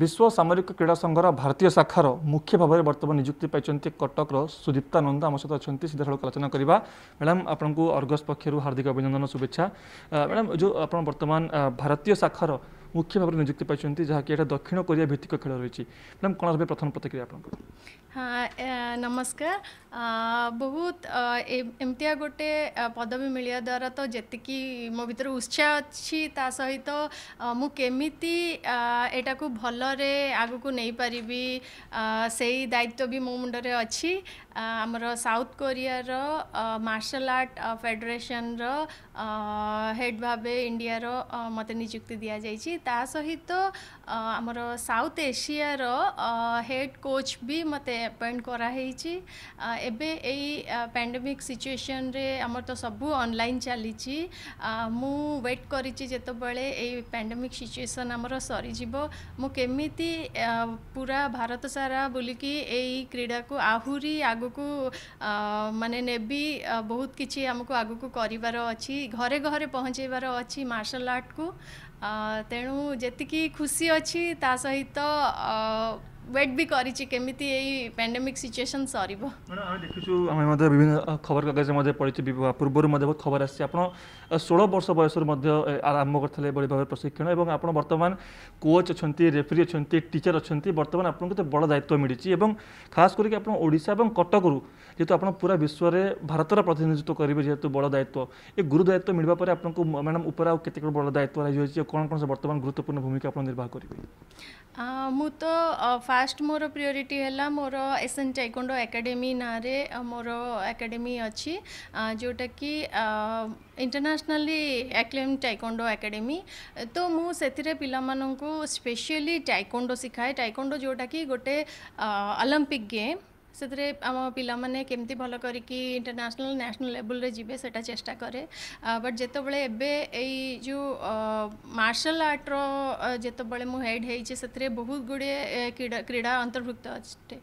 ବିଶ୍ୱ ସାମରିକ କ୍ରୀଡ଼ା ସଂଘର ଭାରତୀୟ ଶାଖାର ମୁଖ୍ୟ ଭାବରେ ବର୍ତ୍ତମାନ ନିଯୁକ୍ତି ପାଇଛନ୍ତି କଟକର ସୁଦୀପ୍ତା ନନ୍ଦ ଆମ ସହିତ ଅଛନ୍ତି ସିଧାସଳଖ ଆଲୋଚନା କରିବା ମ୍ୟାଡ଼ାମ୍ ଆପଣଙ୍କୁ ଅର୍ଗସ୍ ପକ୍ଷରୁ ହାର୍ଦ୍ଦିକ ଅଭିନନ୍ଦନ ଶୁଭେଚ୍ଛା ମ୍ୟାଡ଼ାମ୍ ଯେଉଁ ଆପଣ ବର୍ତ୍ତମାନ ଭାରତୀୟ ଶାଖାର ମୁଖ୍ୟ ଭାବରେ ନିଯୁକ୍ତି ପାଇଛନ୍ତି ଯାହାକି ଏଇଟା ଦକ୍ଷିଣ କୋରିଆ ଭିତ୍ତିକ ଖେଳ ରହିଛି ମ୍ୟାଡ଼ାମ୍ କ'ଣ ରହିବେ ପ୍ରଥମ ପ୍ରତିକ୍ରିୟା ଆପଣଙ୍କର ହଁ ନମସ୍କାର ବହୁତ ଏମିତିଆ ଗୋଟେ ପଦବୀ ମିଳିବା ଦ୍ୱାରା ତ ଯେତିକି ମୋ ଭିତରେ ଉତ୍ସାହ ଅଛି ତା ସହିତ ମୁଁ କେମିତି ଏଇଟାକୁ ଭଲରେ ଆଗକୁ ନେଇପାରିବି ସେଇ ଦାୟିତ୍ୱ ବି ମୋ ମୁଣ୍ଡରେ ଅଛି ଆମର ସାଉଥ୍ କୋରିଆର ମାର୍ଶାଲ ଆର୍ଟ ଫେଡ଼େରେସନର ହେଡ଼୍ ଭାବେ ଇଣ୍ଡିଆର ମୋତେ ନିଯୁକ୍ତି ଦିଆଯାଇଛି ତା ସହିତ ଆମର ସାଉଥ୍ ଏସିଆର ହେଡ଼୍ କୋଚ୍ ବି ମୋତେ ଆପଏଣ୍ଟ କରାହେଇଛି ଏବେ ଏଇ ପ୍ୟାଣ୍ଡେମିକ୍ ସିଚୁଏସନ୍ରେ ଆମର ତ ସବୁ ଅନଲାଇନ୍ ଚାଲିଛି ମୁଁ ୱେଟ୍ କରିଛି ଯେତେବେଳେ ଏଇ ପ୍ୟାଣ୍ଡେମିକ୍ ସିଚୁଏସନ୍ ଆମର ସରିଯିବ ମୁଁ କେମିତି ପୁରା ଭାରତ ସାରା ବୁଲିକି ଏଇ କ୍ରୀଡ଼ାକୁ ଆହୁରି ଆଗକୁ ମାନେ ନେବି ବହୁତ କିଛି ଆମକୁ ଆଗକୁ କରିବାର ଅଛି ଘରେ ଘରେ ପହଞ୍ଚାଇବାର ଅଛି ମାର୍ଶାଲ ଆର୍ଟକୁ ତେଣୁ ଯେତିକି ଖୁସି ଅଛି ତା ସହିତ ওয়েট বি করেছি কেমিতি এই প্যান্ডেমিক সিচুয়েশন সরিব আমি দেখিছু আমি মধ্যে বিভিন্ন খবর কাগজে মধ্যে পড়িছি পূর্বরু মধ্যে বহুত খবর আসছে আপনার ষোল বর্ষ বয়সর মধ্যে আরম্ভ করলে এভাবে ভাবে প্রশিক্ষণ এবং আপনার বর্তমান কোচ অনেক রেফরি অনেক টিচর অনেক বর্তমান আপনার তো বড় দায়িত্ব মিলিছি এবং খাস করি আপনার ওড়শা এবং কটকরু যেহেতু আপনার পুরা বিশ্বরে ভারতর প্রতিনিধিত্ব করবে যেহেতু বড় দায়িত্ব এ গুরু দায়িত্ব মিলবা পরে আপনার ম্যাডাম উপরে আউ কেতে বড় দায়িত্ব রয়েছে কোণ কোণ বর্তমান গুরুত্বপূর্ণ ভূমিকা আপনার নির্বাহ করবে ମୁଁ ତ ଫାଷ୍ଟ ମୋର ପ୍ରିଓରିଟି ହେଲା ମୋର ଏସ୍ ଏନ୍ ଟାଇକୋଣ୍ଡୋ ଏକାଡେମୀ ନାଁରେ ମୋର ଏକାଡେମୀ ଅଛି ଯେଉଁଟାକି ଇଣ୍ଟରନ୍ୟାସନାଲି ଆକ୍ଲେମ୍ ଟାଇକୋଣ୍ଡୋ ଏକାଡେମୀ ତ ମୁଁ ସେଥିରେ ପିଲାମାନଙ୍କୁ ସ୍ପେଶିଆଲି ଟାଇକୋଣ୍ଡୋ ଶିଖାଏ ଟାଇକୋଣ୍ଡୋ ଯେଉଁଟାକି ଗୋଟେ ଅଲମ୍ପିକ୍ ଗେମ୍ ସେଥିରେ ଆମ ପିଲାମାନେ କେମିତି ଭଲ କରିକି ଇଣ୍ଟରନ୍ୟାସନାଲ ନ୍ୟାସନାଲ ଲେବୁଲରେ ଯିବେ ସେଇଟା ଚେଷ୍ଟା କରେ ବଟ୍ ଯେତେବେଳେ ଏବେ ଏଇ ଯେଉଁ ମାର୍ଶାଲ ଆର୍ଟର ଯେତେବେଳେ ମୁଁ ହେଡ୍ ହେଇଛି ସେଥିରେ ବହୁତ ଗୁଡ଼ିଏ କ୍ରୀଡ଼ା କ୍ରୀଡ଼ା ଅନ୍ତର୍ଭୁକ୍ତ ଅଛି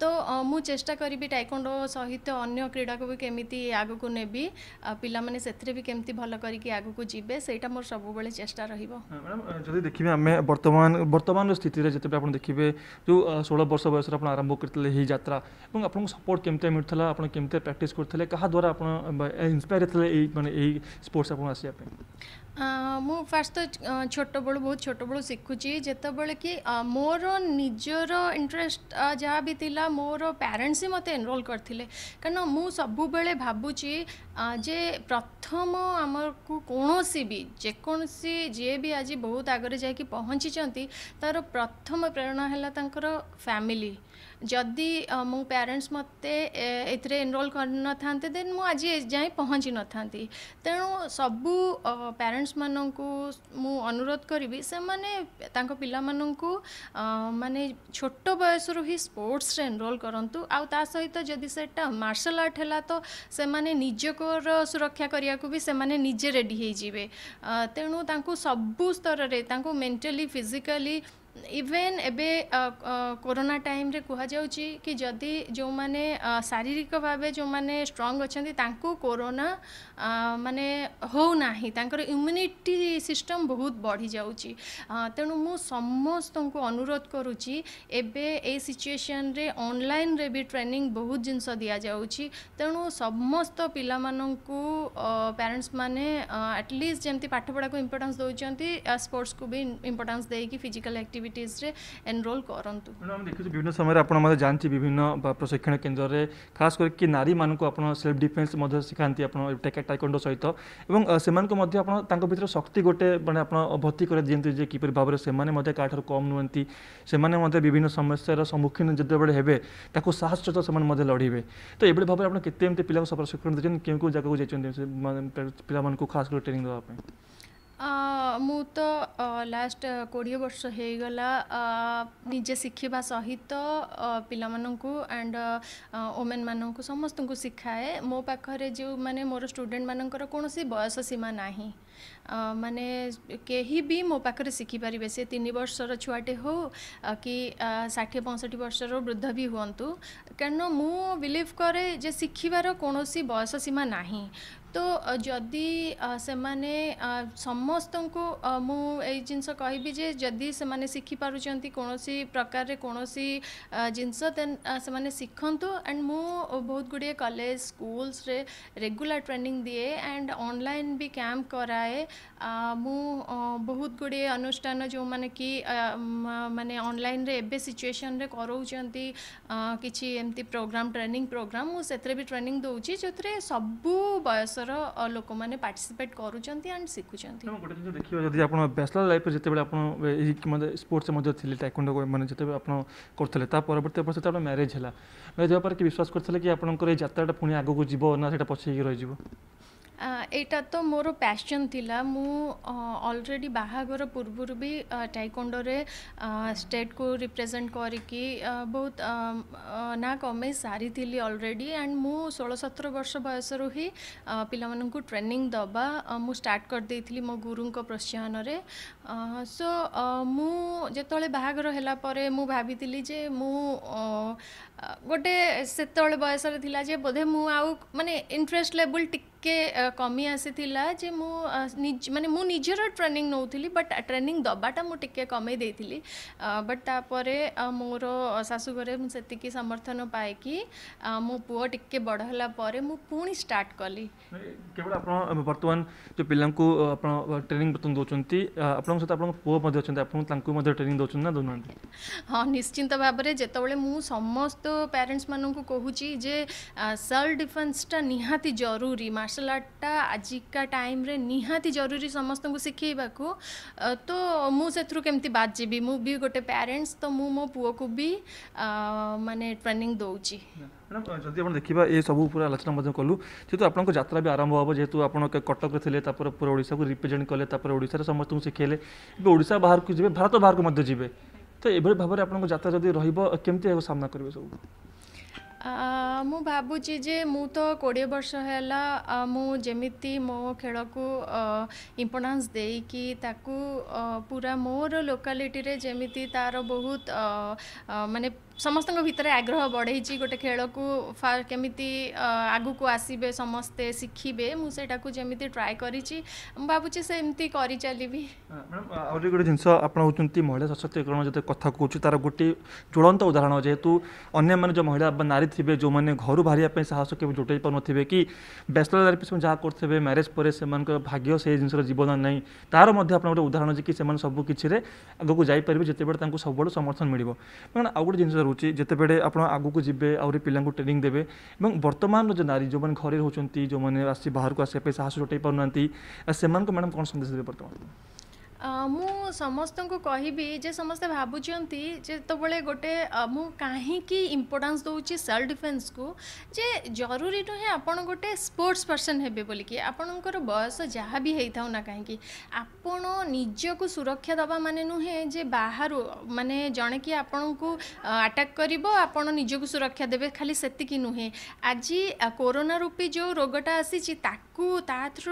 तो मुझ चेषा करी टाइकोडो सहित अगर क्रीड़ा को भी कमी आग को नेबी पाने से भी कमी भल कर मोर सब चेषा रहा मैडम देखिए आम बर्तमान बर्तमान स्थिति में आप देखिए जो षोल वर्ष बयस आरंभ करते ही जरा आप सपोर्ट के मिलता आप प्राक्ट करते क्या द्वारा आप इन्सपायर थे मैंने स्पोर्ट्स आसपा ମୁଁ ଫାଷ୍ଟ ତ ଛୋଟବେଳୁ ବହୁତ ଛୋଟବେଳୁ ଶିଖୁଛି ଯେତେବେଳେ କି ମୋର ନିଜର ଇଣ୍ଟରେଷ୍ଟ ଯାହା ବି ଥିଲା ମୋର ପ୍ୟାରେଣ୍ଟସ୍ ହିଁ ମୋତେ ଏନରୋଲ୍ କରିଥିଲେ କାରଣ ମୁଁ ସବୁବେଳେ ଭାବୁଛି ଯେ ପ୍ରଥମ ଆମକୁ କୌଣସି ବି ଯେକୌଣସି ଯିଏ ବି ଆଜି ବହୁତ ଆଗରେ ଯାଇକି ପହଞ୍ଚିଛନ୍ତି ତା'ର ପ୍ରଥମ ପ୍ରେରଣା ହେଲା ତାଙ୍କର ଫ୍ୟାମିଲି ଯଦି ମୋ ପ୍ୟାରେଣ୍ଟସ୍ ମୋତେ ଏଥିରେ ଏନରୋଲ୍ କରିନଥାନ୍ତେ ଦେନ୍ ମୁଁ ଆଜି ଯାଏଁ ପହଞ୍ଚି ନଥାନ୍ତି ତେଣୁ ସବୁ ପ୍ୟାରେଣ୍ଟସ୍ମାନଙ୍କୁ ମୁଁ ଅନୁରୋଧ କରିବି ସେମାନେ ତାଙ୍କ ପିଲାମାନଙ୍କୁ ମାନେ ଛୋଟ ବୟସରୁ ହିଁ ସ୍ପୋର୍ଟସରେ ଏନରୋଲ୍ କରନ୍ତୁ ଆଉ ତା ସହିତ ଯଦି ସେଟା ମାର୍ଶାଲ ଆର୍ଟ ହେଲା ତ ସେମାନେ ନିଜକୁ ସୁରକ୍ଷା କରିବାକୁ ବି ସେମାନେ ନିଜେ ରେଡ଼ି ହେଇଯିବେ ତେଣୁ ତାଙ୍କୁ ସବୁ ସ୍ତରରେ ତାଙ୍କୁ ମେଣ୍ଟାଲି ଫିଜିକାଲି ଇଭେନ୍ ଏବେ କୋରୋନା ଟାଇମ୍ରେ କୁହାଯାଉଛି କି ଯଦି ଯେଉଁମାନେ ଶାରୀରିକ ଭାବେ ଯେଉଁମାନେ ଷ୍ଟ୍ରଙ୍ଗ ଅଛନ୍ତି ତାଙ୍କୁ କୋରୋନା ମାନେ ହେଉନାହିଁ ତାଙ୍କର ଇମ୍ୟୁନିଟି ସିଷ୍ଟମ୍ ବହୁତ ବଢ଼ିଯାଉଛି ତେଣୁ ମୁଁ ସମସ୍ତଙ୍କୁ ଅନୁରୋଧ କରୁଛି ଏବେ ଏଇ ସିଚୁଏସନ୍ରେ ଅନଲାଇନ୍ରେ ବି ଟ୍ରେନିଂ ବହୁତ ଜିନିଷ ଦିଆଯାଉଛି ତେଣୁ ସମସ୍ତ ପିଲାମାନଙ୍କୁ ପ୍ୟାରେଣ୍ଟସ୍ ମାନେ ଆଟଲିଷ୍ଟ ଯେମିତି ପାଠପଢ଼ାକୁ ଇମ୍ପୋର୍ଟାନ୍ସ ଦେଉଛନ୍ତି ସ୍ପୋର୍ଟସକୁ ବି ଇମ୍ପୋର୍ଟାନ୍ସ ଦେଇକି ଫିଜିକାଲ୍ ଆକ୍ଟିଭିଟି ଆକ୍ଟିଭିଟିଜ୍ରେ ଏନରୋଲ୍ କରନ୍ତୁ ମ୍ୟାଡ଼ାମ୍ ଦେଖୁଛୁ ବିଭିନ୍ନ ସମୟରେ ଆପଣ ମଧ୍ୟ ଜାଣିଛି ବିଭିନ୍ନ ପ୍ରଶିକ୍ଷଣ କେନ୍ଦ୍ରରେ ଖାସ୍ କରିକି ନାରୀମାନଙ୍କୁ ଆପଣ ସେଲ୍ଫ ଡିଫେନ୍ସ ମଧ୍ୟ ଶିଖାନ୍ତି ଆପଣ ଟାଇକଣ୍ଡୋ ସହିତ ଏବଂ ସେମାନଙ୍କୁ ମଧ୍ୟ ଆପଣ ତାଙ୍କ ଭିତରେ ଶକ୍ତି ଗୋଟେ ମାନେ ଆପଣ ଭର୍ତ୍ତି କରାଇ ଦିଅନ୍ତି ଯେ କିପରି ଭାବରେ ସେମାନେ ମଧ୍ୟ କାହାଠାରୁ କମ୍ ନୁହନ୍ତି ସେମାନେ ମଧ୍ୟ ବିଭିନ୍ନ ସମସ୍ୟାର ସମ୍ମୁଖୀନ ଯେତେବେଳେ ହେବେ ତାକୁ ସାହସ ସହିତ ସେମାନେ ମଧ୍ୟ ଲଢ଼ିବେ ତ ଏଭଳି ଭାବରେ ଆପଣ କେତେ ଏମିତି ପିଲାଙ୍କୁ ପ୍ରଶିକ୍ଷଣ ଦେଉଛନ୍ତି କେଉଁ କେଉଁ ଜାଗାକୁ ଯାଇଛନ୍ତି ପିଲାମାନଙ୍କୁ ଖାସ୍ କରି ଟ୍ରେନିଂ ଦେବା ପାଇଁ ମୁଁ ତ ଲାଷ୍ଟ କୋଡ଼ିଏ ବର୍ଷ ହେଇଗଲା ନିଜେ ଶିଖିବା ସହିତ ପିଲାମାନଙ୍କୁ ଆଣ୍ଡ ଓମେନ୍ମାନଙ୍କୁ ସମସ୍ତଙ୍କୁ ଶିଖାଏ ମୋ ପାଖରେ ଯେଉଁମାନେ ମୋର ଷ୍ଟୁଡ଼େଣ୍ଟମାନଙ୍କର କୌଣସି ବୟସ ସୀମା ନାହିଁ माने के ही भी मो पाखे शिखिपर से तीन वर्ष छुआटे हो कि षाठी पंसठ वर्ष वृद्ध भी हूँ कारण मुलीव कैसे शिखबार कौन सी बयस सीमा ना तो जदि से माने समस्त को मु जिन कहे जदि से माने सीखी पार कौन प्रकार कौन सी जिनस से माने एंड मु बहुत गुड़े कलेज स्कूल्स रे रेगुलर ट्रेनिंग दिए एंड ऑनलाइन भी क्या कराए ଥାଏ ମୁଁ ବହୁତ ଗୁଡ଼ିଏ ଅନୁଷ୍ଠାନ ଯେଉଁମାନେ କି ମାନେ ଅନଲାଇନ୍ରେ ଏବେ ସିଚୁଏସନ୍ରେ କରାଉଛନ୍ତି କିଛି ଏମିତି ପ୍ରୋଗ୍ରାମ୍ ଟ୍ରେନିଂ ପ୍ରୋଗ୍ରାମ୍ ମୁଁ ସେଥିରେ ବି ଟ୍ରେନିଂ ଦେଉଛି ଯେଉଁଥିରେ ସବୁ ବୟସର ଲୋକମାନେ ପାର୍ଟିସିପେଟ୍ କରୁଛନ୍ତି ଆଣ୍ଡ ଶିଖୁଛନ୍ତି ଗୋଟେ ଜିନିଷ ଦେଖିବା ଯଦି ଆପଣ ବ୍ୟାଚଲର୍ ଲାଇଫ୍ରେ ଯେତେବେଳେ ଆପଣ ଏହି ମାନେ ସ୍ପୋର୍ଟସ୍ରେ ମଧ୍ୟ ଥିଲେ ଟାଇକୁଣ୍ଡ ମାନେ ଯେତେବେଳେ ଆପଣ କରୁଥିଲେ ତା ପରବର୍ତ୍ତୀ ବର୍ଷ ଯେତେବେଳେ ମ୍ୟାରେଜ୍ ହେଲା ମ୍ୟାରେଜ୍ ହେବା ପରେ କି ବିଶ୍ୱାସ କରିଥିଲେ କି ଆପଣଙ୍କର ଏଇ ଯାତ୍ରାଟା ପୁଣି ଆଗକୁ ଯିବ ନା ସେଇଟା ପଛେଇକି ରହିଯିବ ଏଇଟା ତ ମୋର ପ୍ୟାସନ୍ ଥିଲା ମୁଁ ଅଲରେଡ଼ି ବାହାଘର ପୂର୍ବରୁ ବି ଟାଇକୋଣ୍ଡୋରେ ଷ୍ଟେଟ୍କୁ ରିପ୍ରେଜେଣ୍ଟ କରିକି ବହୁତ ନାଁ କମେଇ ସାରିଥିଲି ଅଲରେଡ଼ି ଆଣ୍ଡ ମୁଁ ଷୋହଳ ସତର ବର୍ଷ ବୟସରୁ ହିଁ ପିଲାମାନଙ୍କୁ ଟ୍ରେନିଂ ଦେବା ମୁଁ ଷ୍ଟାର୍ଟ କରିଦେଇଥିଲି ମୋ ଗୁରୁଙ୍କ ପ୍ରୋତ୍ସାହନରେ सो मु बाहर है मु भाभी गोटे से बयस बोधे मु आउ इंटरेस्ट लेवल टिके कमी आसी मानते मु निजर ट्रेनिंग नौ बट ट्रेनिंग दबाटा मुझे कमे बट तापर मोर शाशुघरे से समर्थन पाई मो पु टे बड़ा पुणी स्टार्ट कली केवल बर्तमान जो पिला ट्रेनिंग बर्तन दौरान ସହିତ ଆପଣଙ୍କ ପୁଅ ମଧ୍ୟ ଅଛନ୍ତି ଆପଣ ତାଙ୍କୁ ମଧ୍ୟ ଟ୍ରେନିଂ ଦେଉଛନ୍ତି ନା ଦେଉନାହାନ୍ତି ହଁ ନିଶ୍ଚିନ୍ତ ଭାବରେ ଯେତେବେଳେ ମୁଁ ସମସ୍ତ ପ୍ୟାରେଣ୍ଟସ୍ମାନଙ୍କୁ କହୁଛି ଯେ ସେଲ୍ଫ ଡିଫେନ୍ସଟା ନିହାତି ଜରୁରୀ ମାର୍ଶାଲ ଆର୍ଟଟା ଆଜିକା ଟାଇମ୍ରେ ନିହାତି ଜରୁରୀ ସମସ୍ତଙ୍କୁ ଶିଖେଇବାକୁ ତ ମୁଁ ସେଥିରୁ କେମିତି ବାଜିବି ମୁଁ ବି ଗୋଟେ ପ୍ୟାରେଣ୍ଟସ୍ ତ ମୁଁ ମୋ ପୁଅକୁ ବି ମାନେ ଟ୍ରେନିଂ ଦେଉଛି ମ୍ୟାଡ଼ାମ୍ ଯଦି ଆପଣ ଦେଖିବା ଏ ସବୁ ଉପରେ ଆଲୋଚନା ମଧ୍ୟ କଲୁ ଯେହେତୁ ଆପଣଙ୍କ ଯାତ୍ରା ବି ଆରମ୍ଭ ହେବ ଯେହେତୁ ଆପଣ କଟକରେ ଥିଲେ ତାପରେ ପୁରା ଓଡ଼ିଶାକୁ ରିପ୍ରେଜେଣ୍ଟ କଲେ ତାପରେ ଓଡ଼ିଶାରେ ସମସ୍ତଙ୍କୁ ଶିଖେଇଲେ ଏବେ ଓଡ଼ିଶା ବାହାରକୁ ଯିବେ ଭାରତ ବାହାରକୁ ମଧ୍ୟ ଯିବେ ତ ଏଭଳି ଭାବରେ ଆପଣଙ୍କ ଯାତ୍ରା ଯଦି ରହିବ କେମିତି ଏହାକୁ ସାମ୍ନା କରିବେ ସବୁ ମୁଁ ଭାବୁଛି ଯେ ମୁଁ ତ କୋଡ଼ିଏ ବର୍ଷ ହେଲା ମୁଁ ଯେମିତି ମୋ ଖେଳକୁ ଇମ୍ପୋର୍ଟାନ୍ସ ଦେଇକି ତାକୁ ପୁରା ମୋର ଲୋକାଲିଟିରେ ଯେମିତି ତା'ର ବହୁତ ମାନେ ସମସ୍ତଙ୍କ ଭିତରେ ଆଗ୍ରହ ବଢ଼େଇଛି ଗୋଟେ ଖେଳକୁ କେମିତି ଆଗକୁ ଆସିବେ ସମସ୍ତେ ଶିଖିବେ ମୁଁ ସେଇଟାକୁ ଯେମିତି ଟ୍ରାଏ କରିଛି ମୁଁ ଭାବୁଛି ସେମିତି କରିଚାଲିବି ମ୍ୟାଡ଼ାମ୍ ଆହୁରି ଗୋଟେ ଜିନିଷ ଆପଣ ହେଉଛନ୍ତି ମହିଳା ସଶକ୍ତିକରଣ ଯେତେ କଥା କହୁଛୁ ତା'ର ଗୋଟିଏ ଜ୍ୱଳନ୍ତ ଉଦାହରଣ ଯେହେତୁ ଅନ୍ୟମାନେ ଯେଉଁ ମହିଳା ବା ନାରୀ ଥିବେ ଯେଉଁମାନେ ଘରୁ ବାହାରିବା ପାଇଁ ସାହସ କେବେ ଜୁଟେଇ ପାରୁନଥିବେ କି ବ୍ୟାଚଲର ଲାଇଫ୍ ସେମାନେ ଯାହା କରୁଥିବେ ମ୍ୟାରେଜ୍ ପରେ ସେମାନଙ୍କ ଭାଗ୍ୟ ସେଇ ଜିନିଷର ଜୀବନ ନାହିଁ ତା'ର ମଧ୍ୟ ଆପଣ ଗୋଟେ ଉଦାହରଣ ଯେ କି ସେମାନେ ସବୁ କିଛିରେ ଆଗକୁ ଯାଇପାରିବେ ଯେତେବେଳେ ତାଙ୍କୁ ସବୁବେଳେ ସମର୍ଥନ ମିଳିବ କାରଣ ଆଉ ଗୋଟେ ଜିନିଷ ରହୁଛି ଯେତେବେଳେ ଆପଣ ଆଗକୁ ଯିବେ ଆହୁରି ପିଲାଙ୍କୁ ଟ୍ରେନିଂ ଦେବେ ଏବଂ ବର୍ତ୍ତମାନର ଯେଉଁ ନାରୀ ଯେଉଁମାନେ ଘରେ ରହୁଛନ୍ତି ଯେଉଁମାନେ ଆସି ବାହାରକୁ ଆସିବା ପାଇଁ ସାହସ ଜୁଟେଇ ପାରୁନାହାନ୍ତି ସେମାନଙ୍କୁ ମ୍ୟାଡ଼ାମ୍ କ'ଣ ସନ୍ଦେଶ ଦେବେ ବର୍ତ୍ତମାନ मु समस्त को कह समस्त भावुंटे तो गोटे मु कहीं इम्पोर्टास् दूँ सेल्फ डिफेन्स को जे जरूरी नुहे आप गोटे स्पोर्ट्स पर्सन हे बोल कि आपणकर बयस जहाँ भी होता ना कहीं आपण निजक सुरक्षा दवा मान नुहे जे बाहर मानने जड़े कि आपण को आटाक् कर सुरक्षा देवे खाली से नुहे आज कोरोना रूपी जो रोगटा आसी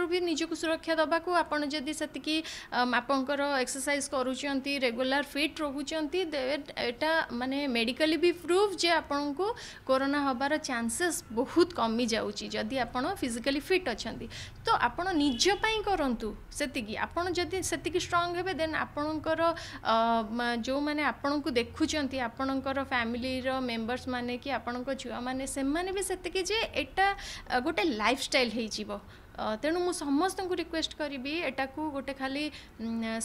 भी निजक सुरक्षा दवा को आपड़ आपत आप ଲୋକଙ୍କର ଏକ୍ସରସାଇଜ୍ କରୁଛନ୍ତି ରେଗୁଲାର ଫିଟ୍ ରହୁଛନ୍ତି ଏଇଟା ମାନେ ମେଡ଼ିକାଲି ବି ପ୍ରୁଫ୍ ଯେ ଆପଣଙ୍କୁ କରୋନା ହେବାର ଚାନ୍ସେସ୍ ବହୁତ କମିଯାଉଛି ଯଦି ଆପଣ ଫିଜିକାଲି ଫିଟ୍ ଅଛନ୍ତି ତ ଆପଣ ନିଜ ପାଇଁ କରନ୍ତୁ ସେତିକି ଆପଣ ଯଦି ସେତିକି ଷ୍ଟ୍ରଙ୍ଗ୍ ହେବେ ଦେନ୍ ଆପଣଙ୍କର ଯେଉଁମାନେ ଆପଣଙ୍କୁ ଦେଖୁଛନ୍ତି ଆପଣଙ୍କର ଫ୍ୟାମିଲିର ମେମ୍ବର୍ସ ମାନେ କି ଆପଣଙ୍କ ଛୁଆମାନେ ସେମାନେ ବି ସେତିକି ଯେ ଏଇଟା ଗୋଟେ ଲାଇଫ୍ ଷ୍ଟାଇଲ୍ ହେଇଯିବ ତେଣୁ ମୁଁ ସମସ୍ତଙ୍କୁ ରିକ୍ୱେଷ୍ଟ କରିବି ଏଟାକୁ ଗୋଟେ ଖାଲି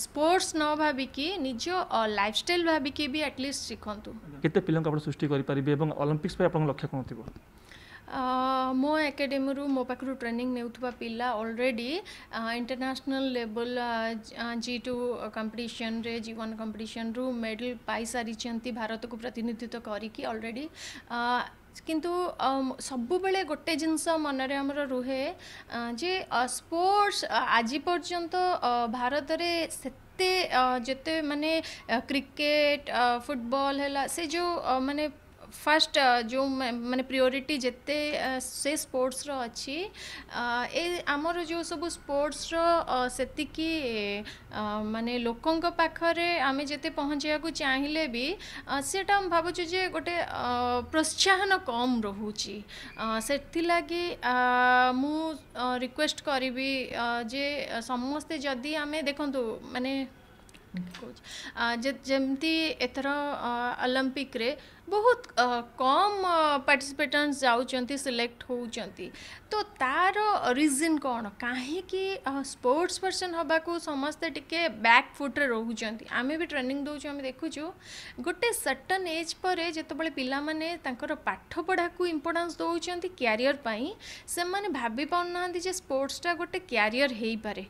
ସ୍ପୋର୍ଟସ୍ ନ ଭାବିକି ନିଜ ଲାଇଫଷ୍ଟାଇଲ୍ ଭାବିକି ବି ଆଟଲିଷ୍ଟ ଶିଖନ୍ତୁ କେତେ ପିଲାଙ୍କୁ ଆପଣ ସୃଷ୍ଟି କରିପାରିବେ ଏବଂ ଅଲିମ୍ପିକ୍ସ ପାଇଁ ଆପଣଙ୍କ ଲକ୍ଷ୍ୟ କ'ଣ ଥିବ ମୋ ଏକାଡେମୀରୁ ମୋ ପାଖରୁ ଟ୍ରେନିଂ ନେଉଥିବା ପିଲା ଅଲରେଡ଼ି ଇଣ୍ଟରନ୍ୟାସନାଲ୍ ଲେବଲ୍ ଜି ଟୁ କମ୍ପିଟିସନ୍ରେ ଜି ୱାନ୍ କମ୍ପିଟିସନ୍ରୁ ମେଡ଼ାଲ୍ ପାଇସାରିଛନ୍ତି ଭାରତକୁ ପ୍ରତିନିଧିତ୍ୱ କରିକି ଅଲରେଡ଼ି କିନ୍ତୁ ସବୁବେଳେ ଗୋଟେ ଜିନିଷ ମନରେ ଆମର ରୁହେ ଯେ ସ୍ପୋର୍ଟସ୍ ଆଜି ପର୍ଯ୍ୟନ୍ତ ଭାରତରେ ସେତେ ଯେତେ ମାନେ କ୍ରିକେଟ୍ ଫୁଟବଲ୍ ହେଲା ସେ ଯେଉଁ ମାନେ ଫାଷ୍ଟ ଯେଉଁ ମାନେ ପ୍ରିଓରିଟି ଯେତେ ସେ ସ୍ପୋର୍ଟସର ଅଛି ଏ ଆମର ଯେଉଁ ସବୁ ସ୍ପୋର୍ଟସର ସେତିକି ମାନେ ଲୋକଙ୍କ ପାଖରେ ଆମେ ଯେତେ ପହଞ୍ଚିବାକୁ ଚାହିଁଲେ ବି ସେଟା ମୁଁ ଭାବୁଛୁ ଯେ ଗୋଟେ ପ୍ରୋତ୍ସାହନ କମ୍ ରହୁଛି ସେଥିଲାଗି ମୁଁ ରିକ୍ୱେଷ୍ଟ କରିବି ଯେ ସମସ୍ତେ ଯଦି ଆମେ ଦେଖନ୍ତୁ ମାନେ କୋଚ୍ ଯେମିତି ଏଥର ଅଲମ୍ପିକ୍ରେ ବହୁତ କମ୍ ପାର୍ଟିସିପେଟଣ୍ଟ ଯାଉଛନ୍ତି ସିଲେକ୍ଟ ହେଉଛନ୍ତି ତ ତା'ର ରିଜିନ୍ କ'ଣ କାହିଁକି ସ୍ପୋର୍ଟ୍ସ ପର୍ସନ୍ ହେବାକୁ ସମସ୍ତେ ଟିକେ ବ୍ୟାକ୍ ଫୁଟ୍ରେ ରହୁଛନ୍ତି ଆମେ ବି ଟ୍ରେନିଂ ଦେଉଛୁ ଆମେ ଦେଖୁଛୁ ଗୋଟେ ସଟନ୍ ଏଜ୍ ପରେ ଯେତେବେଳେ ପିଲାମାନେ ତାଙ୍କର ପାଠପଢ଼ାକୁ ଇମ୍ପୋର୍ଟାନ୍ସ ଦେଉଛନ୍ତି କ୍ୟାରିୟର ପାଇଁ ସେମାନେ ଭାବି ପାରୁନାହାନ୍ତି ଯେ ସ୍ପୋର୍ଟ୍ସଟା ଗୋଟେ କ୍ୟାରିୟର ହେଇପାରେ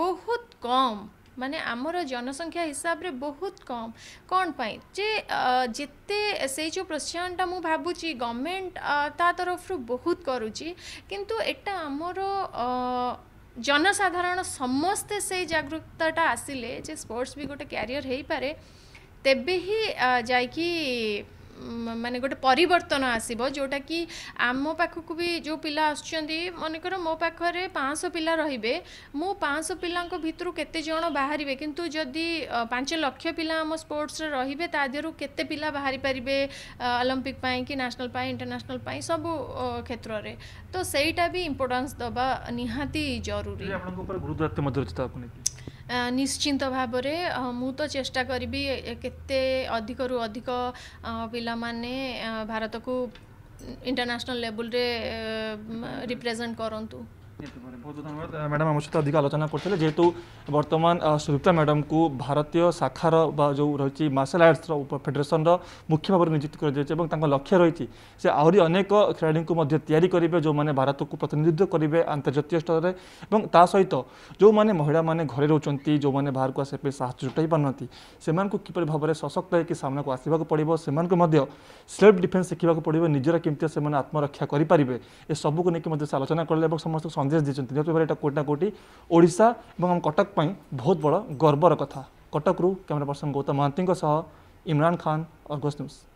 ବହୁତ କମ୍ ମାନେ ଆମର ଜନସଂଖ୍ୟା ହିସାବରେ ବହୁତ କମ୍ କ'ଣ ପାଇଁ ଯେ ଯେତେ ସେଇ ଯେଉଁ ପ୍ରୋତ୍ସାହନଟା ମୁଁ ଭାବୁଛି ଗଭର୍ଣ୍ଣମେଣ୍ଟ ତା ତରଫରୁ ବହୁତ କରୁଛି କିନ୍ତୁ ଏଟା ଆମର ଜନସାଧାରଣ ସମସ୍ତେ ସେଇ ଜାଗରୁକତାଟା ଆସିଲେ ଯେ ସ୍ପୋର୍ଟସ୍ ବି ଗୋଟେ କ୍ୟାରିୟର ହେଇପାରେ ତେବେ ହିଁ ଯାଇକି ମାନେ ଗୋଟେ ପରିବର୍ତ୍ତନ ଆସିବ ଯେଉଁଟାକି ଆମ ପାଖକୁ ବି ଯେଉଁ ପିଲା ଆସୁଛନ୍ତି ମନେକର ମୋ ପାଖରେ ପାଞ୍ଚଶହ ପିଲା ରହିବେ ମୁଁ ପାଞ୍ଚଶହ ପିଲାଙ୍କ ଭିତରୁ କେତେ ଜଣ ବାହାରିବେ କିନ୍ତୁ ଯଦି ପାଞ୍ଚ ଲକ୍ଷ ପିଲା ଆମ ସ୍ପୋର୍ଟସରେ ରହିବେ ତା ଦେହରୁ କେତେ ପିଲା ବାହାରି ପାରିବେ ଅଲମ୍ପିକ୍ ପାଇଁ କି ନ୍ୟାସନାଲ୍ ପାଇଁ ଇଣ୍ଟରନ୍ୟାସନାଲ୍ ପାଇଁ ସବୁ କ୍ଷେତ୍ରରେ ତ ସେଇଟା ବି ଇମ୍ପୋର୍ଟାନ୍ସ ଦେବା ନିହାତି ଜରୁରୀ ଆପଣଙ୍କ ଉପରେ ଗୁରୁତ୍ୱ ମଧ୍ୟ ଅଛି ତାକୁ ନେଇକି ନିଶ୍ଚିନ୍ତ ଭାବରେ ମୁଁ ତ ଚେଷ୍ଟା କରିବି କେତେ ଅଧିକରୁ ଅଧିକ ପିଲାମାନେ ଭାରତକୁ ଇଣ୍ଟରନ୍ୟାସନାଲ୍ ଲେବୁଲ୍ରେ ରିପ୍ରେଜେଣ୍ଟ କରନ୍ତୁ ବହୁତ ଧନ୍ୟବାଦ ମ୍ୟାଡ଼ାମ୍ ଆମ ସହିତ ଅଧିକ ଆଲୋଚନା କରିଥିଲେ ଯେହେତୁ ବର୍ତ୍ତମାନ ସୁଦୀପ୍ତା ମ୍ୟାଡ଼ାମଙ୍କୁ ଭାରତୀୟ ଶାଖାର ବା ଯେଉଁ ରହିଛି ମାର୍ଶାଲ ଆର୍ଟସର ଫେଡେରେସନର ମୁଖ୍ୟ ଭାବରେ ନିଯୁକ୍ତି କରାଯାଇଛି ଏବଂ ତାଙ୍କ ଲକ୍ଷ୍ୟ ରହିଛି ସେ ଆହୁରି ଅନେକ ଖେଳାଳିଙ୍କୁ ମଧ୍ୟ ତିଆରି କରିବେ ଯେଉଁମାନେ ଭାରତକୁ ପ୍ରତିନିଧିତ୍ୱ କରିବେ ଆନ୍ତର୍ଜାତୀୟ ସ୍ତରରେ ଏବଂ ତା ସହିତ ଯେଉଁମାନେ ମହିଳାମାନେ ଘରେ ରହୁଛନ୍ତି ଯେଉଁମାନେ ବାହାରକୁ ଆସିବା ପାଇଁ ସାହାଯ୍ୟ ଜୁଟାଇ ପାରୁନାହାନ୍ତି ସେମାନଙ୍କୁ କିପରି ଭାବରେ ସଶକ୍ତ ହୋଇକି ସାମ୍ନାକୁ ଆସିବାକୁ ପଡ଼ିବ ସେମାନଙ୍କୁ ମଧ୍ୟ ସେଲ୍ଫ ଡିଫେନ୍ସ ଶିଖିବାକୁ ପଡ଼ିବ ନିଜର କେମିତି ସେମାନେ ଆତ୍ମରକ୍ଷା କରିପାରିବେ ଏସବୁକୁ ନେଇକି ମଧ୍ୟ ସେ ଆଲୋଚନା କଲେ ଏବଂ ସମସ୍ତଙ୍କୁ କଂଗ୍ରେସ ଦେଇଛନ୍ତି ନିହତଭାବେ ଏଇଟା କୋଟି ନା କୋଟି ଓଡ଼ିଶା ଏବଂ ଆମ କଟକ ପାଇଁ ବହୁତ ବଡ଼ ଗର୍ବର କଥା କଟକରୁ କ୍ୟାମେରା ପର୍ସନ୍ ଗୌତମ ମହାନ୍ତିଙ୍କ ସହ ଇମ୍ରାନ୍ ଖାନ୍ ଅର୍ଗସ୍ ନ୍ୟୁଜ୍